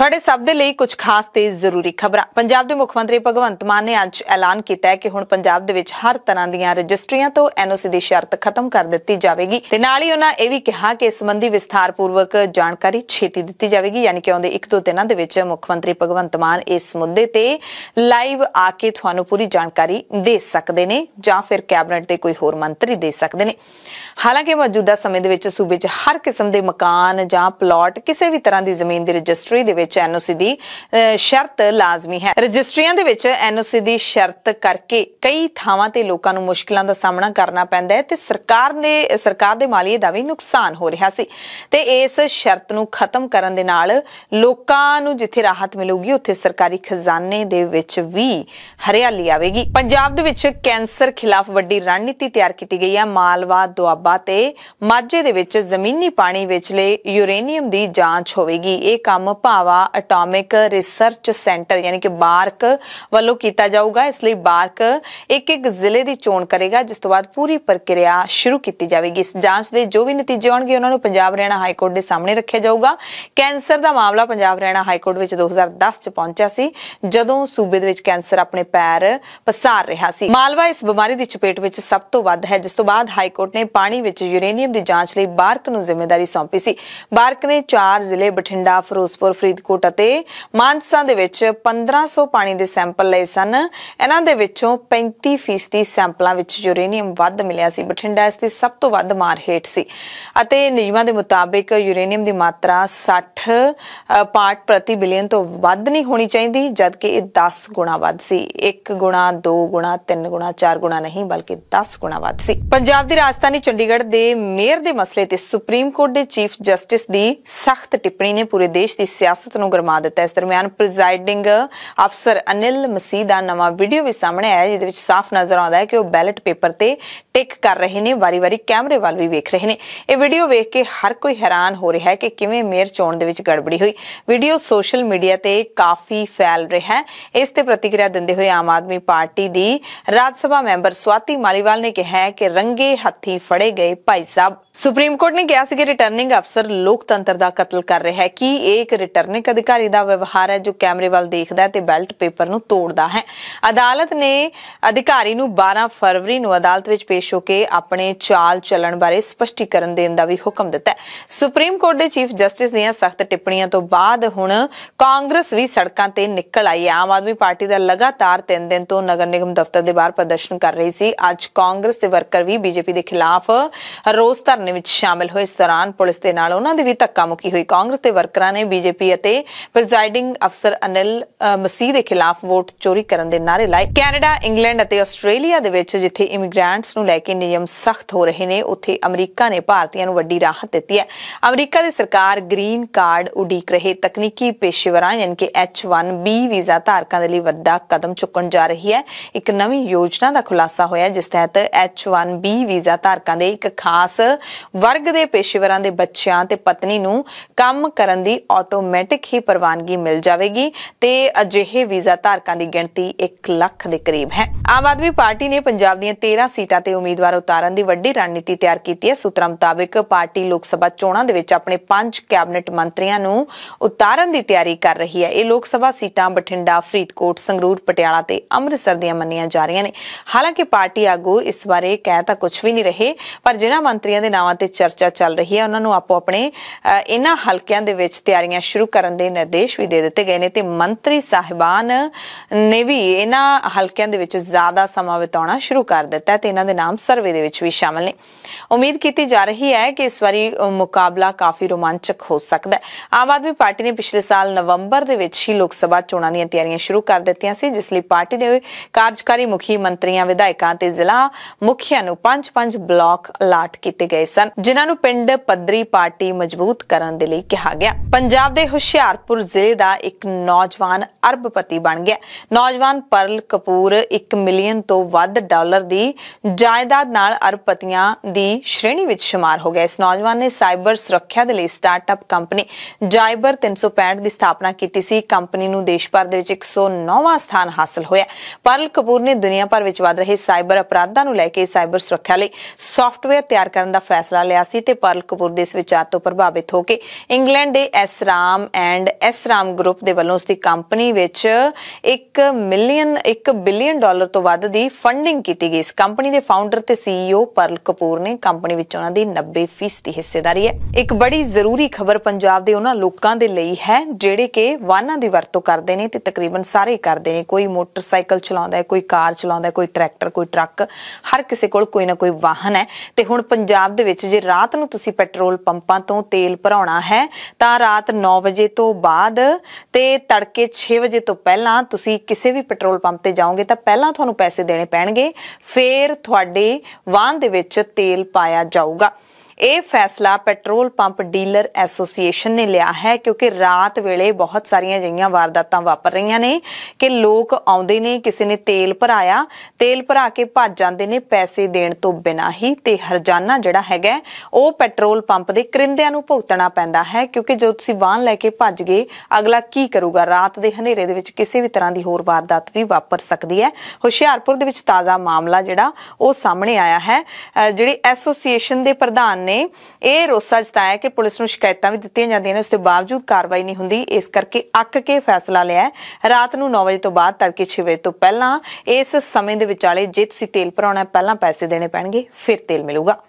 थोड़े सब कुछ खास तेज जरूरी खबर पाब के मुख्यमंत्री भगवंत मान ने अच ऐलान किया है कि हूँ पंजाब हर तरह दजिस्ट्रिया तो एनओसी की शर्त खत्म कर दी जाएगी उन्होंने यह भी कहा कि इस संबंधी विस्थार पूर्वक जानकारी छेती दी जाएगी यानी कि आदि एक दो दिन मुख्यमंत्री भगवंत मान इस मुद्दे से लाइव आके थानू पूरी जानकारी दे सकते हैं जर कैबिनेट के कोई होर मंत्री दे हैं हालांकि मौजूदा समय के सूबे हर किस्म के मकान ज पलॉट किसी भी तरह की जमीन की रजिस्ट्री एन ओ सी की शर्त लाजमी है रजिस्ट्रिया एन ओ सी की शर्त करके कई थावान लोगों मुश्किलों का सामना करना पैदा है तो सरकार ने सरकार के मालिए का भी नुकसान हो रहा है तो इस शर्त को खत्म करने लोगों जिथे राहत मिलेगी उकारी खजाने के हरियाली आएगी पंजाब कैंसर खिलाफ वीडी रणनीति तैयार की गई है मालवा दुआबा ਨਾਭਾ ਤੇ ਮਾਝੇ ਦੇ ਵਿੱਚ ਜ਼ਮੀਨੀ ਪਾਣੀ ਵਿੱਚਲੇ ਯੂਰੇਨੀਅਮ ਦੀ ਜਾਂਚ ਹੋਵੇਗੀ ਇਹ ਕੰਮ ਭਾਵਾ ਐਟੋਮਿਕ ਰਿਸਰਚ ਸੈਂਟਰ ਯਾਨੀ ਕਿ ਬਾਰਕ ਵੱਲੋਂ ਕੀਤਾ ਜਾਊਗਾ ਇਸ ਲਈ ਬਾਰਕ ਇੱਕ ਇੱਕ ਜ਼ਿਲ੍ਹੇ ਦੀ ਚੋਣ ਕਰੇਗਾ ਜਿਸ ਤੋਂ ਬਾਅਦ ਪੂਰੀ ਪ੍ਰਕਿਰਿਆ ਸ਼ੁਰੂ ਕੀਤੀ ਜਾਵੇਗੀ ਇਸ ਜਾਂਚ ਦੇ ਜੋ ਵੀ ਨਤੀਜੇ ਆਉਣਗੇ ਉਹਨਾਂ ਨੂੰ ਪੰਜਾਬ ਹਰਿਆਣਾ ਹਾਈ ਕੋਰਟ ਦੇ ਸਾਹਮਣੇ ਰੱਖਿਆ ਜਾਊਗਾ ਕੈਂਸਰ ਦਾ ਮਾਮਲਾ ਪੰਜਾਬ ਹਰਿਆਣਾ ਹਾਈ ਕੋਰਟ ਵਿੱਚ 2010 ਚ ਪਹੁੰਚਿਆ ਸੀ ਜਦੋਂ ਸੂਬੇ ਦੇ ਵਿੱਚ ਕੈਂਸਰ ਆਪਣੇ ਪੈਰ ਪਸਾਰ ਰਿਹਾ ਸੀ ਮਾਲਵਾ ਇਸ ਬਿਮਾਰੀ ਦੀ ਚਪੇਟ ਵਿੱਚ ਸਭ ਤੋਂ ਵੱਧ ਹੈ ਜਿਸ ਤੋਂ ਬਾਅਦ ਹਾਈ ਕੋਰਟ ਨੇ ਪਾਣੀ ਪਾਣੀ ਵਿੱਚ ਯੂਰੇਨੀਅਮ ਦੀ ਜਾਂਚ ਲਈ ਬਾਰਕ ਨੂੰ ਜ਼ਿੰਮੇਵਾਰੀ ਸੌਂਪੀ ਸੀ ਬਾਰਕ ਨੇ 4 ਜ਼ਿਲ੍ਹੇ ਬਠਿੰਡਾ ਫਿਰੋਜ਼ਪੁਰ ਫਰੀਦਕੋਟ ਅਤੇ ਮਾਨਸਾ ਦੇ ਵਿੱਚ 1500 ਪਾਣੀ ਦੇ ਸੈਂਪਲ ਲਏ ਸਨ ਇਹਨਾਂ ਦੇ ਵਿੱਚੋਂ 35% ਸੈਂਪਲਾਂ ਵਿੱਚ ਯੂਰੇਨੀਅਮ ਵੱਧ ਮਿਲਿਆ ਸੀ ਬਠਿੰਡਾ ਇਸ ਦੀ ਸਭ ਤੋਂ ਵੱਧ ਮਾਰ ਹੇਠ ਸੀ ਅਤੇ ਨਿਯਮਾਂ ਦੇ ਮੁਤਾਬਿਕ ਯੂਰੇਨੀਅਮ ਦੀ ਮਾਤਰਾ 60 ਪਾਰਟ ਪ੍ਰਤੀ ਬਿਲੀਅਨ ਤੋਂ ਵੱਧ ਨਹੀਂ ਹੋਣੀ ਚਾਹੀਦੀ ਜਦਕਿ ਇਹ 10 ਗੁਣਾ ਵੱਧ ਸੀ 1 ਗੁਣਾ 2 ਗੁਣਾ 3 ਗੁਣਾ 4 ਗੁਣਾ ਨਹੀਂ ਬਲਕਿ 10 ਗੁਣਾ ਵੱਧ ਸੀ ਪੰਜਾਬ ਦੀ ਰਾਜਧਾਨੀ ਚੰਡੀਗੜ੍ਹ ਚੰਡੀਗੜ੍ਹ ਦੇ ਮੇਅਰ ਦੇ ਮਸਲੇ ਤੇ ਸੁਪਰੀਮ ਕੋਰਟ ਦੇ ਚੀਫ ਜਸਟਿਸ ਦੀ ਸਖਤ ਟਿੱਪਣੀ ਨੇ ਪੂਰੇ ਦੇਸ਼ ਦੀ ਸਿਆਸਤ ਨੂੰ ਗਰਮਾ ਦਿੱਤਾ ਇਸ ਦਰਮਿਆਨ ਪ੍ਰੈਜ਼ਾਈਡਿੰਗ ਅਫਸਰ ਅਨਿਲ ਮਸੀਹ ਦਾ ਨਵਾਂ ਵੀਡੀਓ ਵੀ ਸਾਹਮਣੇ ਆਇਆ ਜਿਹਦੇ ਵਿੱਚ ਸਾਫ਼ ਨਜ਼ਰ ਆਉਂਦਾ ਹੈ ਕਿ ਉਹ ਬੈਲਟ ਪੇਪਰ ਤੇ ਟਿਕ ਕਰ ਰਹੇ ਨੇ ਵਾਰੀ-ਵਾਰੀ ਕੈਮਰੇ ਵੱਲ ਵੀ ਵੇਖ ਰਹੇ ਨੇ ਇਹ ਵੀਡੀਓ ਵੇਖ ਕੇ ਹਰ ਕੋਈ ਹੈਰਾਨ ਹੋ ਰਿਹਾ ਹੈ ਕਿ ਕਿਵੇਂ ਮੇਅਰ ਚੋਣ ਦੇ ਵਿੱਚ ਗੜਬੜੀ ਹੋਈ ਵੀਡੀਓ ਸੋਸ਼ਲ ਮੀਡੀਆ ਤੇ ਕਾਫੀ ਫੈਲ ਰਿਹਾ ਹੈ ਇਸ ਤੇ ਪ੍ਰਤੀਕਿਰਿਆ ਦਿੰਦੇ ਹੋਏ ਆਮ ਆਦਮੀ ਪਾਰਟੀ ਦੀ ਰਾਜ ਸਭਾ ਮੈਂਬਰ ਸਵਾਤੀ ਮਾਲੀਵਾਲ ਨੇ ਕਿਹਾ ਹੈ ਕਿ ਰੰਗੇ ਹੱਥੀ ਫੜੇ ਗਏ ਭਾਈ ਸਾਹਿਬ ਸੁਪਰੀਮ ਕੋਰਟ ਨੇ ਕਿਹਾ ਸੀ ਕਿ ਰਿਟਰਨਿੰਗ ਅਫਸਰ ਲੋਕਤੰਤਰ ਦਾ ਕਤਲ ਕਰ ਰਿਹਾ ਹੈ ਕਿ ਇੱਕ ਰਿਟਰਨਿੰਗ ਅਧਿਕਾਰੀ ਦਾ ਵਿਵਹਾਰ ਹੈ ਜੋ ਕੈਮਰੇ ਵੱਲ ਦੇਖਦਾ ਹੈ ਤੇ ਬੈਲਟ ਪੇਪਰ ਨੂੰ ਤੋੜਦਾ ਹੈ ਅਦਾਲਤ ਨੇ ਅਧਿਕਾਰੀ ਨੂੰ 12 ਫਰਵਰੀ ਨੂੰ ਅਦਾਲਤ ਵਿੱਚ ਪੇਸ਼ ਹੋ ਕੇ ਆਪਣੇ ਚਾਲ ਚੱਲਣ ਬਾਰੇ ਸਪਸ਼ਟੀਕਰਨ ਦੇਣ ਦਾ ਵੀ ਹੁਕਮ ਦਿੱਤਾ ਹੈ ਸੁਪਰੀਮ ਕੋਰਟ ਦੇ ਚੀਫ ਜਸਟਿਸ ਦੀਆਂ ਸਖਤ ਟਿੱਪਣੀਆਂ ਤੋਂ ਬਾਅਦ ਹੁਣ ਕਾਂਗਰਸ ਵੀ ਸੜਕਾਂ ਤੇ ਨਿਕਲ ਆਈ ਹੈ ਆਮ ਆਦਮੀ ਪਾਰਟੀ ਦਾ ਲਗਾਤਾਰ 3 ਦਿਨ ਤੋਂ ਨਗਰ ਨਿਗਮ ਦਫ਼ਤਰ ਦੇ ਬਾਹਰ ਪ੍ਰਦਰਸ਼ਨ ਕਰ ਰਹੀ ਸੀ ਅੱਜ ਕਾਂਗਰਸ ਦੇ ਵਰਕਰ ਵੀ ਬੀਜੇਪੀ ਦੇ ਖਿਲਾਫ ਰੋਸ ਧਰਨੇ ਵਿੱਚ ਸ਼ਾਮਲ ਹੋਏ ਇਸ ਦੌਰਾਨ ਪੁਲਿਸ ਦੇ ਨਾਲ ਉਹਨਾਂ ਦੀ ਵੀ ਧੱਕਾ ਮੁੱਕੀ ਹੋਈ ਕਾਂਗਰਸ ਦੇ ਵਰਕਰਾਂ ਨੇ ਬੀਜੇਪੀ ਅਤੇ ਪ੍ਰੈਜ਼ਾਈਡਿੰਗ ਅਫਸਰ ਅਨਿਲ ਮਸੀਹ ਦੇ ਖਿਲਾਫ ਵੋਟ ਚੋਰੀ ਕਰਨ ਦੇ ਨਾਰੇ ਲਾਏ ਕੈਨੇਡਾ ਇੰਗਲੈਂਡ ਅਤੇ ਆਸਟ੍ਰੇਲੀਆ ਦੇ ਵਿੱਚ ਜਿੱਥੇ ਇਮੀਗ੍ਰੈਂਟਸ ਨੂੰ ਲੈ ਕੇ ਨਿਯਮ ਸਖਤ ਹੋ ਰਹੇ ਨੇ ਉੱਥੇ ਅਮਰੀਕਾ ਨੇ ਭਾਰਤੀਆਂ ਨੂੰ ਵੱਡੀ ਰਾਹਤ ਦਿੱਤੀ ਹੈ ਅਮਰੀਕਾ ਦੀ ਸਰਕਾਰ ਗ੍ਰੀਨ ਕਾਰਡ ਉਡੀਕ ਰਹੇ ਤਕਨੀਕੀ ਪੇਸ਼ੇਵਰਾਂ ਕਿ H1B ਵੀਜ਼ਾ ਧਾਰਕਾਂ ਦੇ ਲਈ ਵੱਡਾ ਕਦਮ ਚੁੱਕਣ ਜਾ ਰਹੀ ਹੈ ਇੱਕ ਨਵੀਂ ਯੋਜਨਾ ਦਾ ਖੁਲਾਸਾ ਹੋਇਆ ਜਿਸ ਤਹਿਤ H1B ਵੀਜ਼ਾ ਧਾਰਕਾਂ ਦੇ ਦੇ ਇੱਕ ਖਾਸ ਵਰਗ ਦੇ ਪੇਸ਼ੇਵਰਾਂ ਦੇ ਬੱਚਿਆਂ ਤੇ ਪਤਨੀ ਨੂੰ ਕੰਮ ਕਰਨ ਦੀ ਆਟੋਮੈਟਿਕ ਹੀ ਪ੍ਰਵਾਨਗੀ ਮਿਲ ਜਾਵੇਗੀ ਤੇ ਅਜਿਹੇ ਵੀਜ਼ਾ ਧਾਰਕਾਂ ਦੀ ਗਿਣਤੀ 1 ਲੱਖ ਦੇ ਕਰੀਬ ਹੈ ਆਮ ਆਦਮੀ ਪਾਰਟੀ ਨੇ ਪੰਜਾਬ ਦੀਆਂ 13 ਸੀਟਾਂ ਤੇ ਉਮੀਦਵਾਰ ਉਤਾਰਨ ਦੀ ਵੱਡੀ ਰਣਨੀਤੀ ਤਿਆਰ ਕੀਤੀ ਹੈ ਸੂਤਰਾਂ ਮੁਤਾਬਕ ਪਾਰਟੀ ਲੋਕ ਸਭਾ ਚੋਣਾਂ ਦੇ ਵਿੱਚ ਆਪਣੇ ਪੰਜ ਕੈਬਨਿਟ ਮੰਤਰੀਆਂ ਨੂੰ ਉਤਾਰਨ ਦੀ ਤਿਆਰੀ ਕਰ ਰਹੀ ਹੈ ਇਹ ਲੋਕ ਸਭਾ ਸੀਟਾਂ ਬਠਿੰਡਾ ਫਰੀਦਕੋਟ ਸੰਗਰੂਰ ਪਟਿਆਲਾ ਤੇ ਅੰਮ੍ਰਿਤਸਰ ਦੀਆਂ ਮੰਨੀਆਂ ਜਾ ਰਹੀਆਂ ਨੇ ਹਾਲਾਂਕਿ ਪਾਰਟੀ ਆਗੂ ਇਸ ਬਾਰੇ ਕਹਿ ਤਾਂ ਕੁਝ ਵੀ ਨਹੀਂ ਰਹੇ पर जिन्हों मंत्रियों के नावों पर चर्चा चल रही है उन्होंने आपो अपने इन्होंने हल्कों तैयारियां शुरू कर निर्देश भी देते गए हैं मंत्री साहबान ने भी इन हल्कों ज़्यादा समा बिता शुरू कर दिता है तो इन्हों नाम सर्वे भी शामिल ने उम्मीद की जा रही है कि इस बारी मुकाबला काफ़ी रोमांचक हो सकता है आम आदमी पार्टी ने पिछले साल नवंबर के लोग सभा चोणों दैयारियां शुरू कर दतिया से पार्टी के कार्यकारी मुखी मंत्रियों विधायकों जिला मुखिया ब्लॉक ਹੱਕ ਅਲਾਟ ਕੀਤੇ ਗਏ ਸਨ ਜਿਨ੍ਹਾਂ ਨੂੰ ਪਿੰਡ ਪੱਧਰੀ ਪਾਰਟੀ ਮਜ਼ਬੂਤ ਕਰਨ ਦੇ ਲਈ ਕਿਹਾ ਗਿਆ ਪੰਜਾਬ ਦੇ ਹੁਸ਼ਿਆਰਪੁਰ ਜ਼ਿਲ੍ਹੇ ਦਾ ਇੱਕ ਨੌਜਵਾਨ ਅਰਬਪਤੀ ਬਣ ਗਿਆ ਨੌਜਵਾਨ ਪਰਲ ਕਪੂਰ 1 ਮਿਲੀਅਨ ਤੋਂ ਵੱਧ ਡਾਲਰ ਦੀ ਜਾਇਦਾਦ ਨਾਲ ਅਰਬਪਤੀਆਂ ਦੀ ਸ਼੍ਰੇਣੀ ਵਿੱਚ ਸ਼ਮਾਰ ਹੋ ਗਿਆ ਇਸ ਨੌਜਵਾਨ ਨੇ ਸਾਈਬਰ ਸੁਰੱਖਿਆ ਦੇ ਲਈ ਸਟਾਰਟਅਪ ਕੰਪਨੀ ਜਾਈਬਰ 365 ਦੀ ਸਥਾਪਨਾ ਕੀਤੀ ਸੀ ਕੰਪਨੀ ਨੂੰ ਦੇਸ਼ ਭਰ ਦੇ ਵਿੱਚ 109ਵਾਂ ਸਥਾਨ ਹਾਸਲ ਹੋਇਆ ਪਰਲ ਕਪੂਰ ਨੇ ਦੁਨੀਆ ਭਰ ਵਿੱਚ ਵੱਧ ਰਹੇ ਸਾਈਬਰ ਅਪਰਾਧਾਂ ਨੂੰ ਲੈ ਕੇ ਸਾਈਬਰ ਸੁਰੱਖਿਆ ਲਈ ਸੌਫਟ ਸੌਫਟਵੇਅਰ ਤਿਆਰ ਕਰਨ ਦਾ ਫੈਸਲਾ ਲਿਆ ਸੀ ਤੇ ਪਰਲ ਕਪੂਰ ਦੇ ਇਸ ਵਿਚਾਰ ਤੋਂ ਪ੍ਰਭਾਵਿਤ ਹੋ ਕੇ ਇੰਗਲੈਂਡ ਦੇ S Ram and S Ram group ਦੇ ਵੱਲੋਂ ਉਸ ਦੀ ਕੰਪਨੀ ਵਿੱਚ 1 ਮਿਲੀਅਨ 1 ਬਿਲੀਅਨ ਡਾਲਰ ਤੋਂ ਵੱਧ ਦੀ ਫੰਡਿੰਗ ਕੀਤੀ ਗਈ ਇਸ ਕੰਪਨੀ ਦੇ ਫਾਊਂਡਰ ਤੇ ਸੀਈਓ ਪਰਲ ਕਪੂਰ ਨੇ ਕੰਪਨੀ ਵਿੱਚ ਉਹਨਾਂ ਦੀ 90% ਦੀ ਹਿੱਸੇਦਾਰੀ ਹੈ ਇੱਕ ਬੜੀ ਜ਼ਰੂਰੀ ਖਬਰ ਪੰਜਾਬ ਦੇ ਉਹਨਾਂ ਲੋਕਾਂ ਦੇ ਲਈ ਹੈ ਜਿਹੜੇ ਕਿ ਵਾਹਨਾਂ ਦੀ ਵਰਤੋਂ ਕਰਦੇ ਨੇ ਤੇ ਤਕਰੀਬਨ ਸਾਰੇ ਕਰਦੇ ਨੇ ਕੋਈ ਮੋਟਰਸਾਈਕਲ ਚਲਾਉਂਦਾ ਹੈ ਕੋਈ ਕਾਰ ਚਲਾਉਂਦਾ ਹੈ ਕੋਈ ਟਰੈਕਟਰ ਕੋਈ ਟਰੱਕ ਹਰ ਕਿਸੇ ਕੋਲ ਕੋਈ ਨਾ ਕੋਈ ਵਾਹਨ ਹੈ हूँ पंजाब जो रात में तुम पेट्रोल पंपा तो तेल भरा है तो रात नौ बजे तो बाद तड़के छे बजे तो पहला किसी भी पेट्रोल पंप से जाओगे तो पहला थोड़ा पैसे देने पैणगे फिर थोड़े वाहन तेल पाया जाऊगा ਇਹ ਫੈਸਲਾ ਪੈਟਰੋਲ ਪੰਪ ਡੀਲਰ ਐਸੋਸੀਏਸ਼ਨ ਨੇ ਲਿਆ ਹੈ ਕਿਉਂਕਿ ਰਾਤ ਵੇਲੇ ਬਹੁਤ ਸਾਰੀਆਂ ਜਈਆਂ ਵਾਰਦਾਤਾਂ ਵਾਪਰ ਰਹੀਆਂ ਨੇ ਕਿ ਲੋਕ ਆਉਂਦੇ ਨੇ ਕਿਸੇ ਨੇ ਤੇਲ ਭਰਾਇਆ ਤੇਲ ਭਰਾ ਕੇ ਭੱਜ ਜਾਂਦੇ ਨੇ ਪੈਸੇ ਦੇਣ ਤੋਂ ਬਿਨਾਂ ਹੀ ਤੇ ਹਰਜਾਨਾ ਜਿਹੜਾ ਹੈਗਾ ਉਹ ਪੈਟਰੋਲ ਪੰਪ ਦੇ ਕਰਿੰਦਿਆਂ ਨੂੰ ਭੁਗਤਣਾ ਪੈਂਦਾ ਹੈ ਕਿਉਂਕਿ ਜਦੋਂ ਤੁਸੀਂ ਵਾਹਨ ਲੈ ਕੇ ਭੱਜ ਗਏ ਅਗਲਾ ਕੀ ਕਰੂਗਾ ਰਾਤ ਦੇ ਹਨੇਰੇ ਦੇ ਵਿੱਚ ਕਿਸੇ ਵੀ ਤਰ੍ਹਾਂ ਦੀ ਹੋਰ ਵਾਰਦਾਤ ਵੀ ਵਾਪਰ ਸਕਦੀ ਹੈ ਹੁਸ਼ਿਆਰਪੁਰ ਦੇ ਵਿੱਚ ਤਾਜ਼ਾ ਮਾਮਲਾ ਜਿਹੜਾ ਉਹ ਸਾਹਮਣੇ ਆਇਆ ਹੈ ਜਿਹੜੇ ਐਸੋਸੀਏਸ਼ਨ ਦੇ ਪ੍ਰਧਾਨ ने यह रोसा जताया कि पुलिस निकायत भी दिखाई जा उस बावजूद कार्रवाई नहीं होंगी इस करके अक के फैसला लिया रात को नौ बजे तो बाद तड़के छे बजे तो पहला इस समय के विचाले जे तुम तेल भरा पैसे देने पैणगे फिर तेल मिलेगा